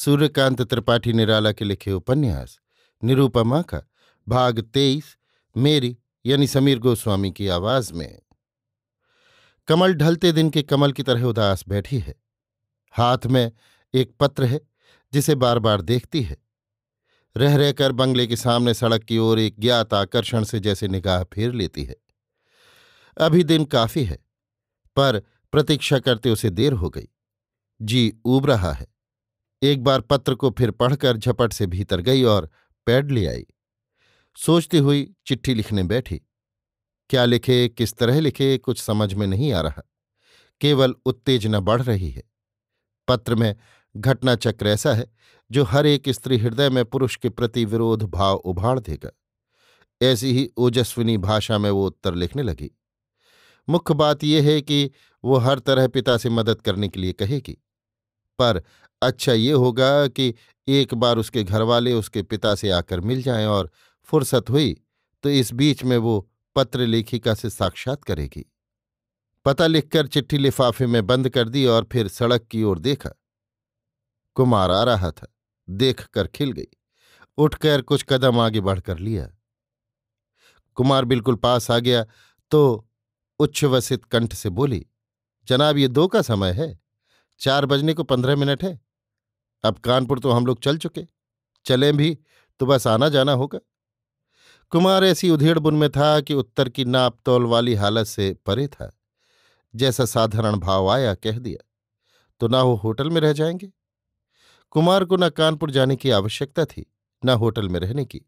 सूर्यकांत त्रिपाठी निराला के लिखे उपन्यास निरूपमा का भाग तेईस मेरी यानी समीर गोस्वामी की आवाज में कमल ढलते दिन के कमल की तरह उदास बैठी है हाथ में एक पत्र है जिसे बार बार देखती है रह रहकर बंगले के सामने सड़क की ओर एक ज्ञात आकर्षण से जैसे निगाह फेर लेती है अभी दिन काफी है पर प्रतीक्षा करते उसे देर हो गई जी उब रहा है एक बार पत्र को फिर पढ़कर झपट से भीतर गई और पैड ले आई सोचती हुई चिट्ठी लिखने बैठी क्या लिखे किस तरह लिखे कुछ समझ में नहीं आ रहा केवल उत्तेजना बढ़ रही है पत्र में घटना चक्र ऐसा है जो हर एक स्त्री हृदय में पुरुष के प्रति विरोध भाव उभाड़ देगा ऐसी ही ओजस्विनी भाषा में वो उत्तर लिखने लगी मुख्य बात यह है कि वो हर तरह पिता से मदद करने के लिए कहेगी पर अच्छा ये होगा कि एक बार उसके घरवाले उसके पिता से आकर मिल जाएं और फुर्सत हुई तो इस बीच में वो पत्र लेखिका से साक्षात करेगी पता लिखकर चिट्ठी लिफाफे में बंद कर दी और फिर सड़क की ओर देखा कुमार आ रहा था देख कर खिल गई उठकर कुछ कदम आगे बढ़कर लिया कुमार बिल्कुल पास आ गया तो उच्छ्वसित कंठ से बोली जनाब ये दो का समय है चार बजने को पंद्रह मिनट है अब कानपुर तो हम लोग चल चुके चलें भी तो बस आना जाना होगा कुमार ऐसी उधेड़ बुन में था कि उत्तर की नाप तोल वाली हालत से परे था जैसा साधारण भाव आया कह दिया तो ना वो होटल में रह जाएंगे कुमार को न कानपुर जाने की आवश्यकता थी न होटल में रहने की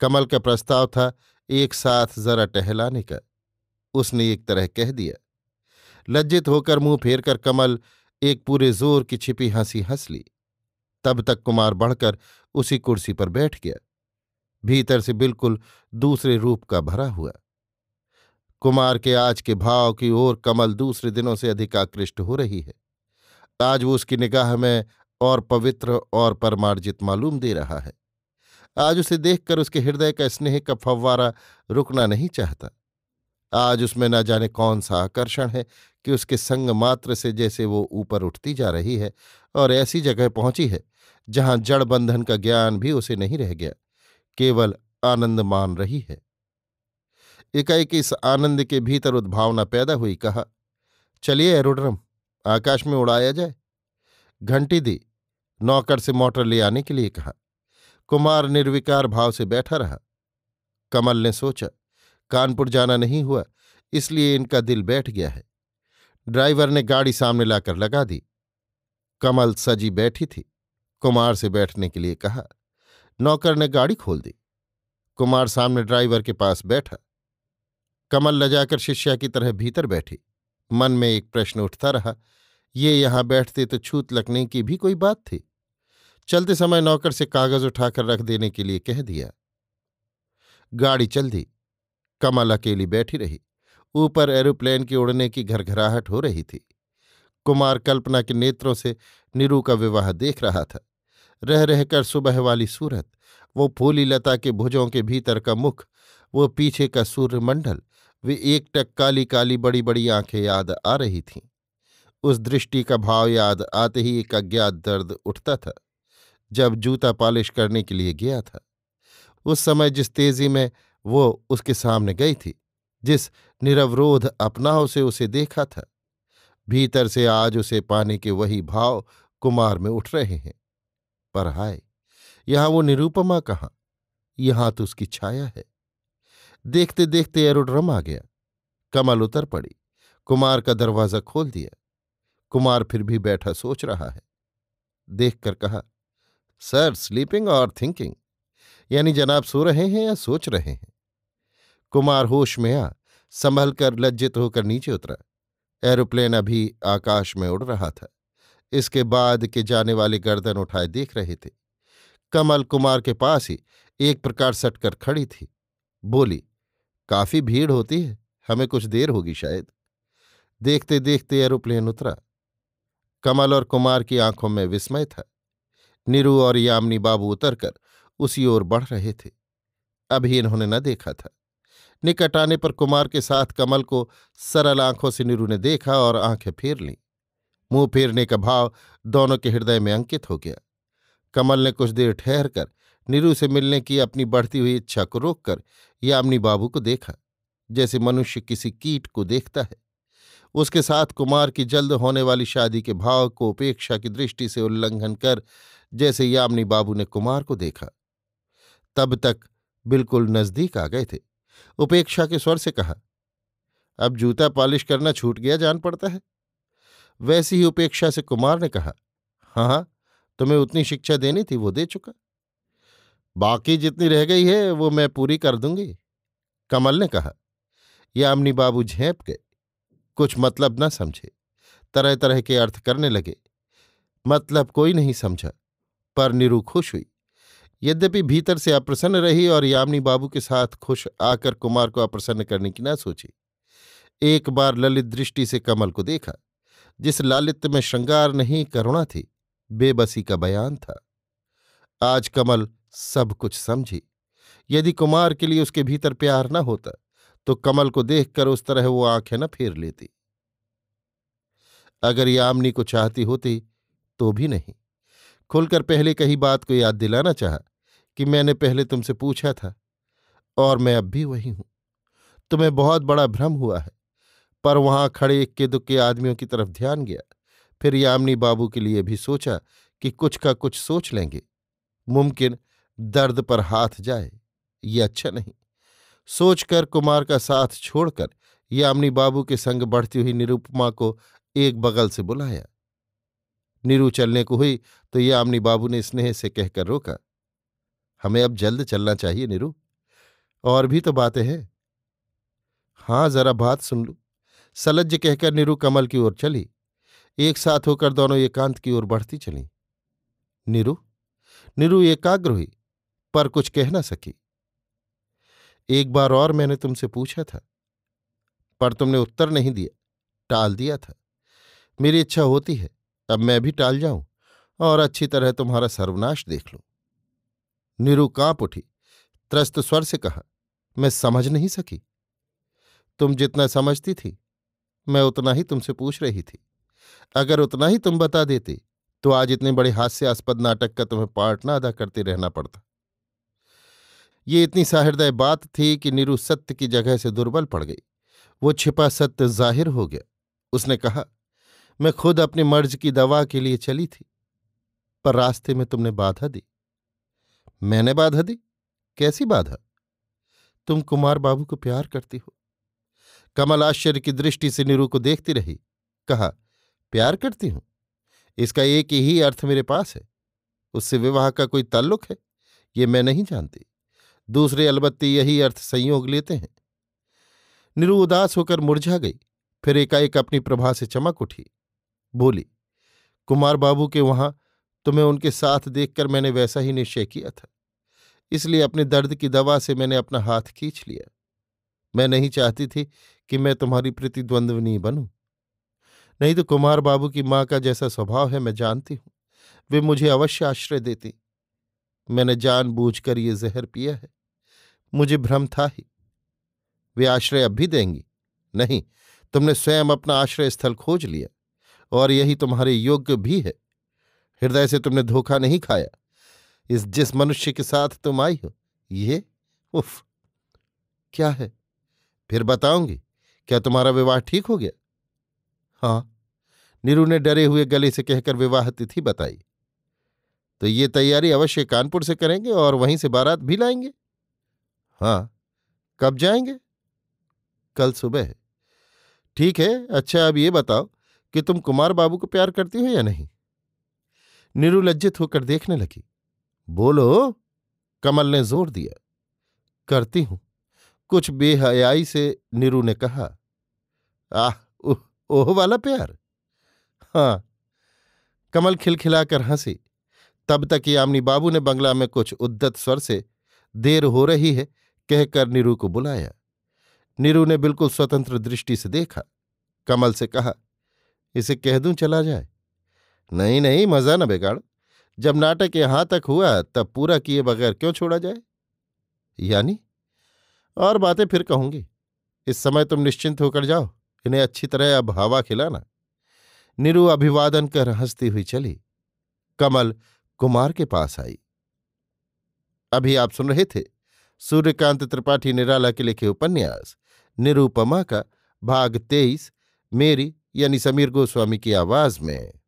कमल का प्रस्ताव था एक साथ जरा टहलाने का उसने एक तरह कह दिया लज्जित होकर मुंह फेरकर कमल एक पूरे जोर की छिपी हंसी हंस ली तब तक कुमार बढ़कर उसी कुर्सी पर बैठ गया भीतर से बिल्कुल दूसरे रूप का भरा हुआ कुमार के आज के भाव की ओर कमल दूसरे दिनों से अधिक आकृष्ट हो रही है आज वो उसकी निगाह में और पवित्र और परमार्जित मालूम दे रहा है आज उसे देखकर उसके हृदय का स्नेह का फव्वारा रुकना नहीं चाहता आज उसमें न जाने कौन सा आकर्षण है कि उसके संग मात्र से जैसे वो ऊपर उठती जा रही है और ऐसी जगह पहुंची है जहां जड़ बंधन का ज्ञान भी उसे नहीं रह गया केवल आनंद मान रही है एकाएक इस आनंद के भीतर उद्भावना पैदा हुई कहा चलिए एरोड्रम आकाश में उड़ाया जाए घंटी दी नौकर से मोटर ले आने के लिए कहा कुमार निर्विकार भाव से बैठा रहा कमल ने सोचा कानपुर जाना नहीं हुआ इसलिए इनका दिल बैठ गया है ड्राइवर ने गाड़ी सामने लाकर लगा दी कमल सजी बैठी थी कुमार से बैठने के लिए कहा नौकर ने गाड़ी खोल दी कुमार सामने ड्राइवर के पास बैठा कमल लजाकर शिष्या की तरह भीतर बैठी मन में एक प्रश्न उठता रहा ये यहां बैठते तो छूत लगने की भी कोई बात थी चलते समय नौकर से कागज उठाकर रख देने के लिए कह दिया गाड़ी चल दी कमल अकेली बैठी रही ऊपर एरोप्लेन के उड़ने की घरघराहट हो रही थी कुमार कल्पना के नेत्रों से निरू का विवाह देख रहा था रह रहकर सुबह वाली सूरत वो फूली लता के भुजों के भीतर का मुख वो पीछे का सूर्यमंडल वे एकटक काली काली बड़ी बड़ी आंखें याद आ रही थीं उस दृष्टि का भाव याद आते ही एक अज्ञात दर्द उठता था जब जूता पॉलिश करने के लिए गया था उस समय जिस तेजी में वो उसके सामने गई थी जिस निरवरोध अपनाव से उसे देखा था भीतर से आज उसे पाने के वही भाव कुमार में उठ रहे हैं पर हाय यहां वो निरूपमा कहाँ यहां तो उसकी छाया है देखते देखते एरोड्रम आ गया कमल उतर पड़ी कुमार का दरवाजा खोल दिया कुमार फिर भी बैठा सोच रहा है देखकर कहा सर स्लीपिंग और थिंकिंग यानी जनाब सो रहे हैं या सोच रहे हैं कुमार होश में आ संभल कर लज्जित होकर नीचे उतरा एरोप्लेन अभी आकाश में उड़ रहा था इसके बाद के जाने वाले गर्दन उठाए देख रहे थे कमल कुमार के पास ही एक प्रकार सटकर खड़ी थी बोली काफी भीड़ होती है हमें कुछ देर होगी शायद देखते देखते एरोप्लेन उतरा कमल और कुमार की आंखों में विस्मय था निरु और यामनी बाबू उतरकर उसी ओर बढ़ रहे थे अभी इन्होंने न देखा था निकट आने पर कुमार के साथ कमल को सरल आंखों से नीरू ने देखा और आंखें फेर लीं मुंह फेरने का भाव दोनों के हृदय में अंकित हो गया कमल ने कुछ देर ठहर कर नीरू से मिलने की अपनी बढ़ती हुई इच्छा को रोककर यामिनी बाबू को देखा जैसे मनुष्य किसी कीट को देखता है उसके साथ कुमार की जल्द होने वाली शादी के भाव को उपेक्षा की दृष्टि से उल्लंघन कर जैसे यामिनी बाबू ने कुमार को देखा तब तक बिल्कुल नजदीक आ गए थे उपेक्षा के स्वर से कहा अब जूता पॉलिश करना छूट गया जान पड़ता है वैसी ही उपेक्षा से कुमार ने कहा हाँ, हाँ तुम्हें उतनी शिक्षा देनी थी वो दे चुका बाकी जितनी रह गई है वो मैं पूरी कर दूंगी कमल ने कहा यामिनी बाबू झेप गए कुछ मतलब न समझे तरह तरह के अर्थ करने लगे मतलब कोई नहीं समझा पर निरू खुश हुई यद्यपि भीतर से अप्रसन्न रही और यामिनी बाबू के साथ खुश आकर कुमार को अप्रसन्न करने की ना सोची एक बार ललित दृष्टि से कमल को देखा जिस लालित्य में श्रृंगार नहीं करुणा थी बेबसी का बयान था आज कमल सब कुछ समझी यदि कुमार के लिए उसके भीतर प्यार न होता तो कमल को देखकर उस तरह वो आंखें न फेर लेती अगर यामनी को चाहती होती तो भी नहीं खुलकर पहले कही बात को याद दिलाना चाहा कि मैंने पहले तुमसे पूछा था और मैं अब भी वही हूं तुम्हें बहुत बड़ा भ्रम हुआ है पर वहां खड़े इक्के दुक्के आदमियों की तरफ ध्यान गया फिर यामिनी बाबू के लिए भी सोचा कि कुछ का कुछ सोच लेंगे मुमकिन दर्द पर हाथ जाए ये अच्छा नहीं सोचकर कुमार का साथ छोड़कर यामिनी बाबू के संग बढ़ती हुई निरुपमा को एक बगल से बुलाया नीरू चलने को हुई तो यामिनी बाबू ने स्नेह से कहकर रोका हमें अब जल्द चलना चाहिए निरु और भी तो बातें हैं हां जरा बात सुन लू सलज्ज कहकर निरु कमल की ओर चली एक साथ होकर दोनों एकांत की ओर बढ़ती चली निरु निरु एकाग्र हुई पर कुछ कह ना सकी एक बार और मैंने तुमसे पूछा था पर तुमने उत्तर नहीं दिया टाल दिया था मेरी इच्छा होती है अब मैं भी टाल जाऊं और अच्छी तरह तुम्हारा सर्वनाश देख लूं निरु कांप उठी त्रस्त स्वर से कहा मैं समझ नहीं सकी तुम जितना समझती थी मैं उतना ही तुमसे पूछ रही थी अगर उतना ही तुम बता देते तो आज इतने बड़े हास्यास्पद नाटक का तुम्हें पार्ट ना अदा करते रहना पड़ता ये इतनी साहृदय बात थी कि नीरु सत्य की जगह से दुर्बल पड़ गई वो छिपा सत्य जाहिर हो गया उसने कहा मैं खुद अपने मर्ज की दवा के लिए चली थी पर रास्ते में तुमने बाधा दी मैंने बाधा दी कैसी बाधा तुम कुमार बाबू को प्यार करती हो कमल आश्चर्य की दृष्टि से नीरू को देखती रही कहा प्यार करती हूं इसका एक ही अर्थ मेरे पास है उससे विवाह का कोई ताल्लुक है ये मैं नहीं जानती दूसरे अलबत्ते यही अर्थ संयोग लेते हैं निरु उदास होकर मुरझा गई फिर एकाएक अपनी प्रभा से चमक उठी बोली कुमार बाबू के वहां तुम्हें उनके साथ देखकर मैंने वैसा ही निश्चय किया था इसलिए अपने दर्द की दवा से मैंने अपना हाथ खींच लिया मैं नहीं चाहती थी कि मैं तुम्हारी प्रतिद्वंद्वनी बनूं नहीं तो कुमार बाबू की मां का जैसा स्वभाव है मैं जानती हूं वे मुझे अवश्य आश्रय देती मैंने जानबूझकर ये जहर पिया है मुझे भ्रम था ही वे आश्रय अब भी देंगी नहीं तुमने स्वयं अपना आश्रय स्थल खोज लिया और यही तुम्हारे योग्य भी है हृदय से तुमने धोखा नहीं खाया इस जिस मनुष्य के साथ तुम आई हो ये उफ क्या है फिर बताऊंगी क्या तुम्हारा विवाह ठीक हो गया हाँ नीरू ने डरे हुए गले से कहकर विवाह तिथि बताई तो ये तैयारी अवश्य कानपुर से करेंगे और वहीं से बारात भी लाएंगे हाँ कब जाएंगे कल सुबह ठीक है अच्छा अब ये बताओ कि तुम कुमार बाबू को प्यार करती हो या नहीं नीरू लज्जित होकर देखने लगी बोलो कमल ने जोर दिया करती हूं कुछ बेहयाई से नीरू ने कहा आह ओह ओह वाला प्यार हाँ कमल खिलखिलाकर हंसी तब तक यामिनी बाबू ने बंगला में कुछ उद्दत स्वर से देर हो रही है कहकर नीरू को बुलाया नीरू ने बिल्कुल स्वतंत्र दृष्टि से देखा कमल से कहा इसे कह दूं चला जाए नहीं नहीं मजा न बिगाड़ जब नाटक यहां तक हुआ तब पूरा किए बगैर क्यों छोड़ा जाए यानी और बातें फिर कहूंगी इस समय तुम निश्चिंत होकर जाओ इन्हें अच्छी तरह अब हवा खिलाना निरु अभिवादन कर हंसती हुई चली कमल कुमार के पास आई अभी आप सुन रहे थे सूर्यकांत त्रिपाठी निराला के लिखे उपन्यास निरूपमा का भाग तेईस मेरी यानी समीर गोस्वामी की आवाज में